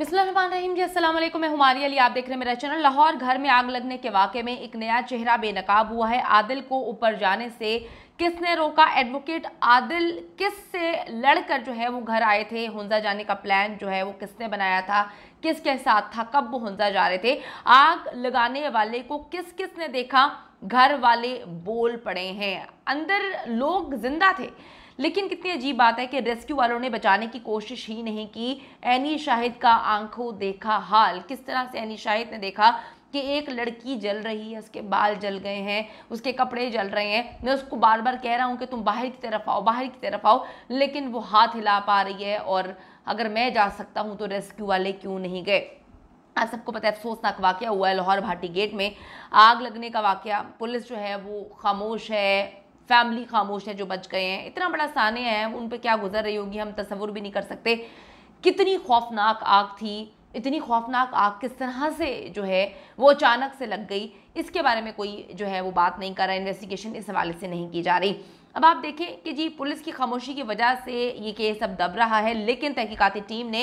बिस्मिल्लाम अस्सलाम वालेकुम मैं हमारी अली आप देख रहे हैं मेरा चैनल लाहौर घर में आग लगने के वाक़े में एक नया चेहरा बेनकाब हुआ है आदिल को ऊपर जाने से किसने रोका एडवोकेट आदिल किस से लड़कर जो है वो घर आए थे हंजा जाने का प्लान जो है वो किसने बनाया था किसके साथ था कब वो हंजा जा रहे थे आग लगाने वाले को किस किसने देखा घर वाले बोल पड़े हैं अंदर लोग जिंदा थे लेकिन कितनी अजीब बात है कि रेस्क्यू वालों ने बचाने की कोशिश ही नहीं की एनी शाहिद का आंखों देखा हाल किस तरह से एनी शाहिद ने देखा कि एक लड़की जल रही है उसके बाल जल गए हैं उसके कपड़े जल रहे हैं मैं उसको बार बार कह रहा हूँ कि तुम बाहर की तरफ आओ बाहर की तरफ आओ लेकिन वो हाथ हिला पा रही है और अगर मैं जा सकता हूँ तो रेस्क्यू वाले क्यों नहीं गए आज सबको पता है अफसोसनाक वाक़ हुआ है लाहौर भाटी गेट में आग लगने का वाक़ पुलिस जो है वो खामोश है फैमिली खामोश है जो बच गए हैं इतना बड़ा साने हैं उन पर क्या गुजर रही होगी हम तस्वुर भी नहीं कर सकते कितनी खौफनाक आग थी इतनी खौफनाक आग किस तरह से जो है वो अचानक से लग गई इसके बारे में कोई जो है वो बात नहीं कर रहा इन्वेस्टिगेशन इस हवाले से नहीं की जा रही अब आप देखें कि जी पुलिस की खामोशी की वजह से ये केस अब दब रहा है लेकिन तहकीकाती टीम ने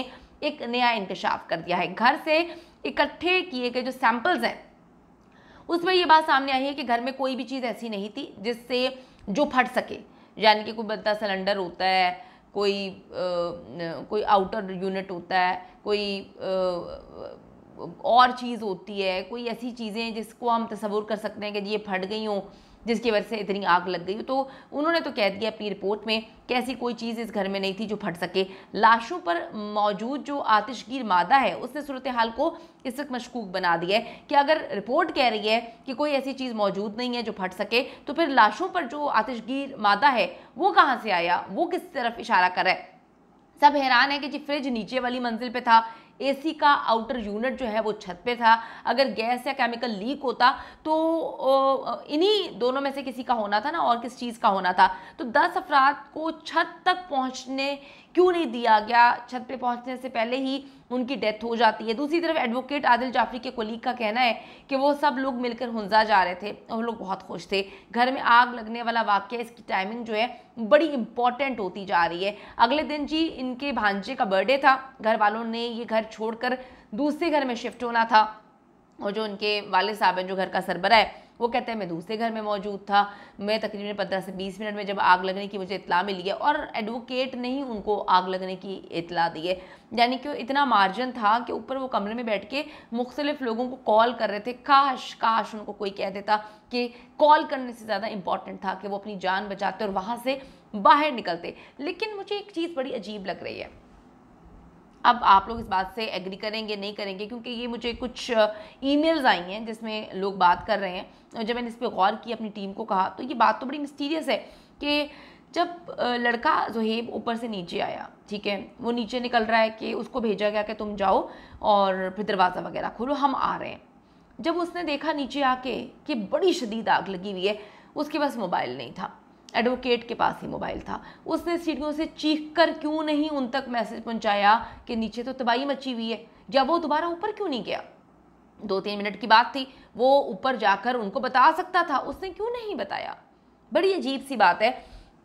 एक नया इंकशाफ कर दिया है घर से इकट्ठे किए गए जो सैम्पल्स हैं उसमें ये बात सामने आई है कि घर में कोई भी चीज़ ऐसी नहीं थी जिससे जो फट सके यानी कि कोई बंदा सिलेंडर होता है कोई आ, कोई आउटर यूनिट होता है कोई आ, और चीज़ होती है कोई ऐसी चीज़ें जिसको हम तस्वूर कर सकते हैं कि ये फट गई हों जिसकी वजह से इतनी आग लग गई तो उन्होंने तो कह दिया अपनी रिपोर्ट में कि ऐसी कोई चीज़ इस घर में नहीं थी जो फट सके लाशों पर मौजूद जो आतिशगीर मादा है उसने सूरत हाल को इस वक्त मशकूक बना दिया है कि अगर रिपोर्ट कह रही है कि कोई ऐसी चीज़ मौजूद नहीं है जो फट सके तो फिर लाशों पर जो आतिशगीर मादा है वो कहाँ से आया वो किस तरफ इशारा कर रहा है सब हैरान है कि जी फ्रिज नीचे वाली मंजिल पे था एसी का आउटर यूनिट जो है वो छत पे था अगर गैस या केमिकल लीक होता तो इन्हीं दोनों में से किसी का होना था ना और किस चीज़ का होना था तो दस अफराद को छत तक पहुँचने क्यों नहीं दिया गया छत पे पहुंचने से पहले ही उनकी डेथ हो जाती है दूसरी तरफ एडवोकेट आदिल जाफरी के कोलीग का कहना है कि वो सब लोग मिलकर हुंजा जा रहे थे और लोग बहुत खुश थे घर में आग लगने वाला वाक्य इसकी टाइमिंग जो है बड़ी इंपॉर्टेंट होती जा रही है अगले दिन जी इनके भांजे का बर्थडे था घर वालों ने ये घर छोड़कर दूसरे घर में शिफ्ट होना था और जो उनके वाले साहब हैं जो घर का सरबरा है वो कहते हैं मैं दूसरे घर में मौजूद था मैं तकरीबन पंद्रह से बीस मिनट में जब आग लगने की मुझे इतला मिली है और एडवोकेट ने ही उनको आग लगने की इतला दी है यानी कि इतना मार्जिन था कि ऊपर वो कमरे में बैठ के मुख्तलिफ लोगों को कॉल कर रहे थे काश काश उनको कोई कह देता कि कॉल करने से ज़्यादा इंपॉर्टेंट था कि वो अपनी जान बचाते और वहाँ से बाहर निकलते लेकिन मुझे एक चीज़ बड़ी अजीब लग रही है अब आप लोग इस बात से एग्री करेंगे नहीं करेंगे क्योंकि ये मुझे कुछ ईमेल्स आई हैं जिसमें लोग बात कर रहे हैं और जब मैंने इस पर गौर की अपनी टीम को कहा तो ये बात तो बड़ी मिस्टीरियस है कि जब लड़का जहेब ऊपर से नीचे आया ठीक है वो नीचे निकल रहा है कि उसको भेजा गया कि तुम जाओ और फिर दरवाज़ा वगैरह खोलो हम आ रहे हैं जब उसने देखा नीचे आके कि बड़ी शदीद आग लगी हुई है उसके पास मोबाइल नहीं था एडवोकेट के पास ही मोबाइल था उसने सीढ़ियों से चीख कर क्यों नहीं उन तक मैसेज पहुंचाया कि नीचे तो तबाही मची हुई है जब वो दोबारा ऊपर क्यों नहीं गया दो तीन मिनट की बात थी वो ऊपर जाकर उनको बता सकता था उसने क्यों नहीं बताया बड़ी अजीब सी बात है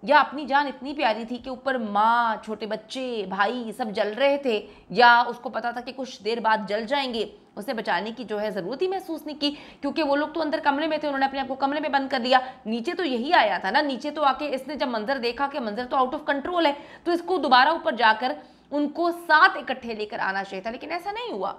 या अपनी जान इतनी प्यारी थी कि ऊपर माँ छोटे बच्चे भाई सब जल रहे थे या उसको पता था कि कुछ देर बाद जल जाएंगे उसने बचाने की जो है ज़रूरत ही महसूस नहीं की क्योंकि वो लोग तो अंदर कमरे में थे उन्होंने अपने आप को कमरे में बंद कर दिया नीचे तो यही आया था ना नीचे तो आके इसने जब मंजर देखा कि मंजर तो आउट ऑफ कंट्रोल है तो इसको दोबारा ऊपर जाकर उनको साथ इकट्ठे लेकर आना चाहिए था लेकिन ऐसा नहीं हुआ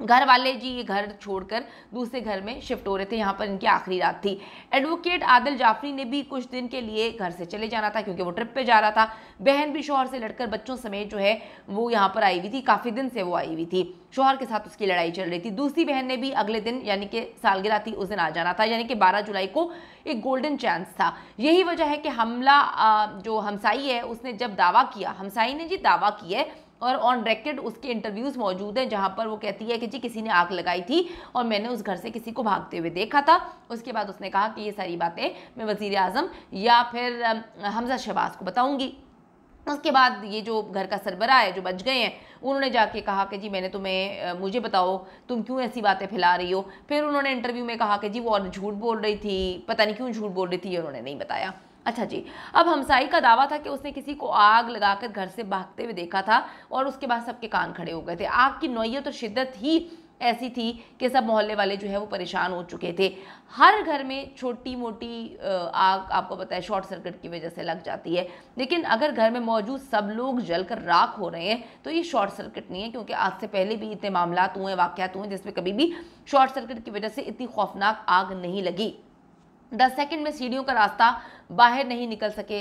घर वाले जी ये घर छोड़कर दूसरे घर में शिफ्ट हो रहे थे यहाँ पर इनकी आखिरी रात थी एडवोकेट आदिल जाफरी ने भी कुछ दिन के लिए घर से चले जाना था क्योंकि वो ट्रिप पे जा रहा था बहन भी शोहर से लड़कर बच्चों समेत जो है वो यहाँ पर आई हुई थी काफ़ी दिन से वो आई हुई थी शोहर के साथ उसकी लड़ाई चल रही थी दूसरी बहन ने भी अगले दिन यानी कि सालगिरह थी उस दिन आ जाना था यानी कि बारह जुलाई को एक गोल्डन चांस था यही वजह है कि हमला जो हमसाई है उसने जब दावा किया हमसाई ने जी दावा किया है और ऑन रेकर्ड उसके इंटरव्यूज़ मौजूद हैं जहाँ पर वो कहती है कि जी किसी ने आग लगाई थी और मैंने उस घर से किसी को भागते हुए देखा था उसके बाद उसने कहा कि ये सारी बातें मैं वज़ी अजम या फिर हमजा शहबाज को बताऊँगी उसके बाद ये जो घर का सरबरा है जो बच गए हैं उन्होंने जाके कहा कि जी मैंने तुम्हें मुझे बताओ तुम क्यों ऐसी बातें फैला रही हो फिर उन्होंने इंटरव्यू में कहा कि जी वो और झूठ बोल रही थी पता नहीं क्यों झूठ बोल रही थी उन्होंने नहीं बताया अच्छा जी अब हमसाई का दावा था कि उसने किसी को आग लगाकर घर से भागते हुए देखा था और उसके बाद सबके कान खड़े हो गए थे आग की नोयत और शिद्दत ही ऐसी थी कि सब मोहल्ले वाले जो है वो परेशान हो चुके थे हर घर में छोटी मोटी आग आपको पता है शॉर्ट सर्किट की वजह से लग जाती है लेकिन अगर घर में मौजूद सब लोग जल कर राख हो रहे हैं तो ये शॉर्ट सर्किट नहीं है क्योंकि आज से पहले भी इतने मामला हुए वाक़ हुए जिसमें कभी भी शॉर्ट सर्किट की वजह से इतनी खौफनाक आग नहीं लगी दस सेकंड में सीढ़ियों का रास्ता बाहर नहीं निकल सके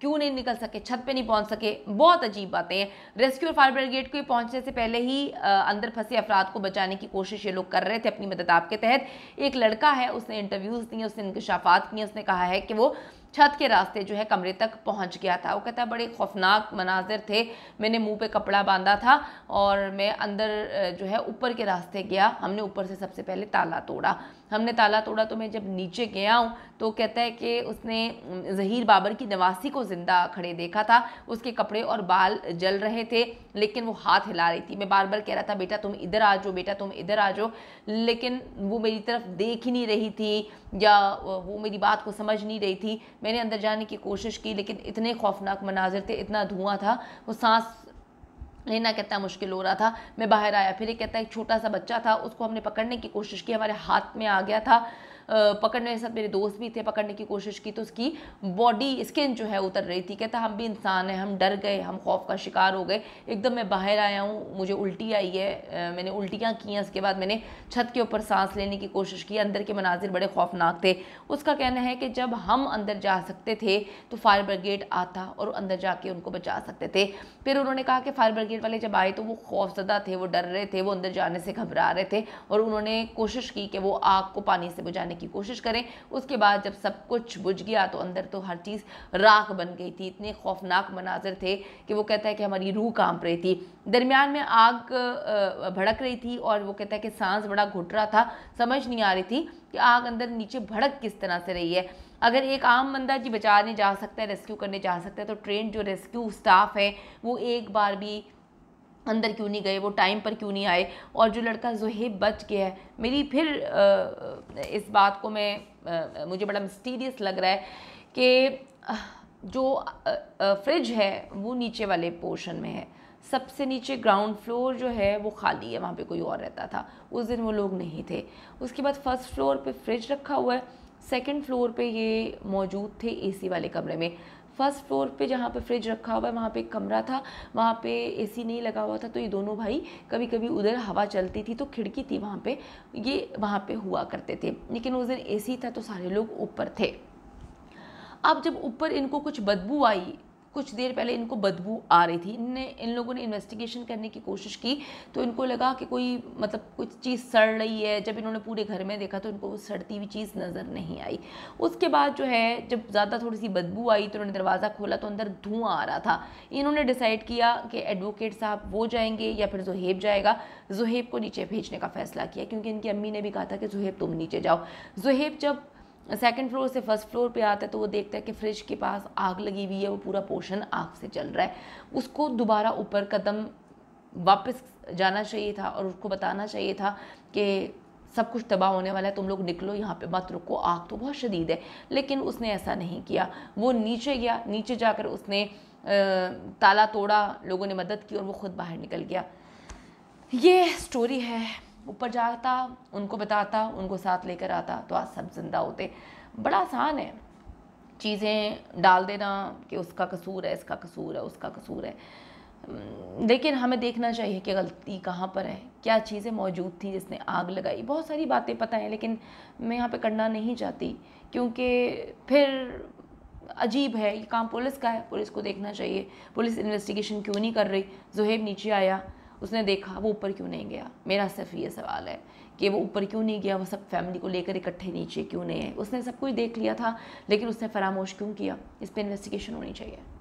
क्यों नहीं निकल सके छत पे नहीं पहुंच सके बहुत अजीब बातें हैं रेस्क्यू और फायर ब्रिगेड को पहुंचने से पहले ही अंदर फंसे अफराद को बचाने की कोशिश ये लोग कर रहे थे अपनी मदद आपके तहत एक लड़का है उसने इंटरव्यूज़ दिए उसने इंकशाफात किए उसने कहा है कि वो छत के रास्ते जो है कमरे तक पहुंच गया था वो कहता है बड़े खौफनाक मनाजिर थे मैंने मुंह पे कपड़ा बांधा था और मैं अंदर जो है ऊपर के रास्ते गया हमने ऊपर से सबसे पहले ताला तोड़ा हमने ताला तोड़ा तो मैं जब नीचे गया हूँ तो कहता है कि उसने जहीर बाबर की नवासी को ज़िंदा खड़े देखा था उसके कपड़े और बाल जल रहे थे लेकिन वो हाथ हिला रही थी मैं बार बार कह रहा था बेटा तुम इधर आ जाओ बेटा तुम इधर आ जाओ लेकिन वो मेरी तरफ देख ही नहीं रही थी या वो मेरी बात को समझ नहीं रही थी मैंने अंदर जाने की कोशिश की लेकिन इतने खौफनाक मनाजिर थे इतना धुआं था वो सांस लेना कितना मुश्किल हो रहा था मैं बाहर आया फिर ये कहता है एक छोटा सा बच्चा था उसको हमने पकड़ने की कोशिश की हमारे हाथ में आ गया था पकड़ने के साथ मेरे दोस्त भी थे पकड़ने की कोशिश की तो उसकी बॉडी स्किन जो है उतर रही थी कहता हम भी इंसान हैं हम डर गए हम खौफ का शिकार हो गए एकदम मैं बाहर आया हूँ मुझे उल्टी आई है मैंने उल्टियाँ की हैं उसके बाद मैंने छत के ऊपर सांस लेने की कोशिश की अंदर के मनाजिर बड़े खौफनाक थे उसका कहना है कि जब हम अंदर जा सकते थे तो फायर ब्रिगेड आता और अंदर जाके उनको बचा सकते थे फिर उन्होंने कहा कि फायर ब्रिगेड वाले जब आए तो वो खौफजदा थे वो डर रहे थे वो अंदर जाने से घबरा रहे थे और उन्होंने कोशिश की कि वो आग को पानी से बुझाने जाने की कोशिश करें उसके बाद जब सब कुछ बुझ गया तो अंदर तो हर चीज़ राख बन गई थी इतने खौफनाक मनाजर थे कि वो कहता है कि हमारी रूह कांप रही थी दरमियान में आग भड़क रही थी और वो कहता है कि सांस बड़ा घुट रहा था समझ नहीं आ रही थी कि आग अंदर नीचे भड़क किस तरह से रही है अगर एक आम बंदा जी बचाने जा सकता है रेस्क्यू करने जा सकता है तो ट्रेन जो रेस्क्यू स्टाफ है वो एक बार भी अंदर क्यों नहीं गए वो टाइम पर क्यों नहीं आए और जो लड़का जुहेब बच गया है मेरी फिर इस बात को मैं मुझे बड़ा मिस्टीरियस लग रहा है कि जो फ्रिज है वो नीचे वाले पोर्शन में है सबसे नीचे ग्राउंड फ्लोर जो है वो खाली है वहाँ पे कोई और रहता था उस दिन वो लोग नहीं थे उसके बाद फर्स्ट फ्लोर पे फ्रिज रखा हुआ है सेकंड फ्लोर पे ये मौजूद थे एसी वाले कमरे में फर्स्ट फ्लोर पे जहाँ पे फ्रिज रखा हुआ है वहाँ पे एक कमरा था वहाँ पे एसी नहीं लगा हुआ था तो ये दोनों भाई कभी कभी उधर हवा चलती थी तो खिड़की थी वहाँ पे ये वहाँ पे हुआ करते थे लेकिन उस दिन ए था तो सारे लोग ऊपर थे अब जब ऊपर इनको कुछ बदबू आई कुछ देर पहले इनको बदबू आ रही थी इनने इन लोगों ने इन्वेस्टिगेशन करने की कोशिश की तो इनको लगा कि कोई मतलब कुछ चीज़ सड़ रही है जब इन्होंने पूरे घर में देखा तो इनको वो सड़ती हुई चीज़ नज़र नहीं आई उसके बाद जो है जब ज़्यादा थोड़ी सी बदबू आई तो उन्होंने दरवाज़ा खोला तो अंदर धुआँ आ रहा था इन्होंने डिसाइड किया कि एडवोकेट साहब वो जाएंगे या फिर जहेब जाएगा जहेब को नीचे भेजने का फ़ैसला किया क्योंकि इनकी अम्मी ने भी कहा था कि जहेब तुम नीचे जाओ जहेब जब सेकंड फ्लोर से फर्स्ट फ्लोर पे आता है तो वो देखता है कि फ्रिज के पास आग लगी हुई है वो पूरा पोर्शन आग से जल रहा है उसको दोबारा ऊपर कदम वापस जाना चाहिए था और उसको बताना चाहिए था कि सब कुछ तबाह होने वाला है तुम लोग निकलो यहाँ पे मत रुको आग तो बहुत शदीद है लेकिन उसने ऐसा नहीं किया वो नीचे गया नीचे जाकर उसने ताला तोड़ा लोगों ने मदद की और वो ख़ुद बाहर निकल गया ये स्टोरी है ऊपर जाता उनको बताता उनको साथ लेकर आता तो आज सब जिंदा होते बड़ा आसान है चीज़ें डाल देना कि उसका कसूर है इसका कसूर है उसका कसूर है हम्म, लेकिन हमें देखना चाहिए कि गलती कहाँ पर है क्या चीज़ें मौजूद थी जिसने आग लगाई बहुत सारी बातें पता हैं लेकिन मैं यहाँ पे करना नहीं चाहती क्योंकि फिर अजीब है ये काम पुलिस का है पुलिस को देखना चाहिए पुलिस इन्वेस्टिगेशन क्यों नहीं कर रही जुहेब नीचे आया उसने देखा वो ऊपर क्यों नहीं गया मेरा सिर्फ ये सवाल है कि वो ऊपर क्यों नहीं गया वो सब फैमिली को लेकर इकट्ठे नीचे क्यों नहीं है उसने सब कुछ देख लिया था लेकिन उसने फरामोश क्यों किया इस पर इन्वेस्टिगेशन होनी चाहिए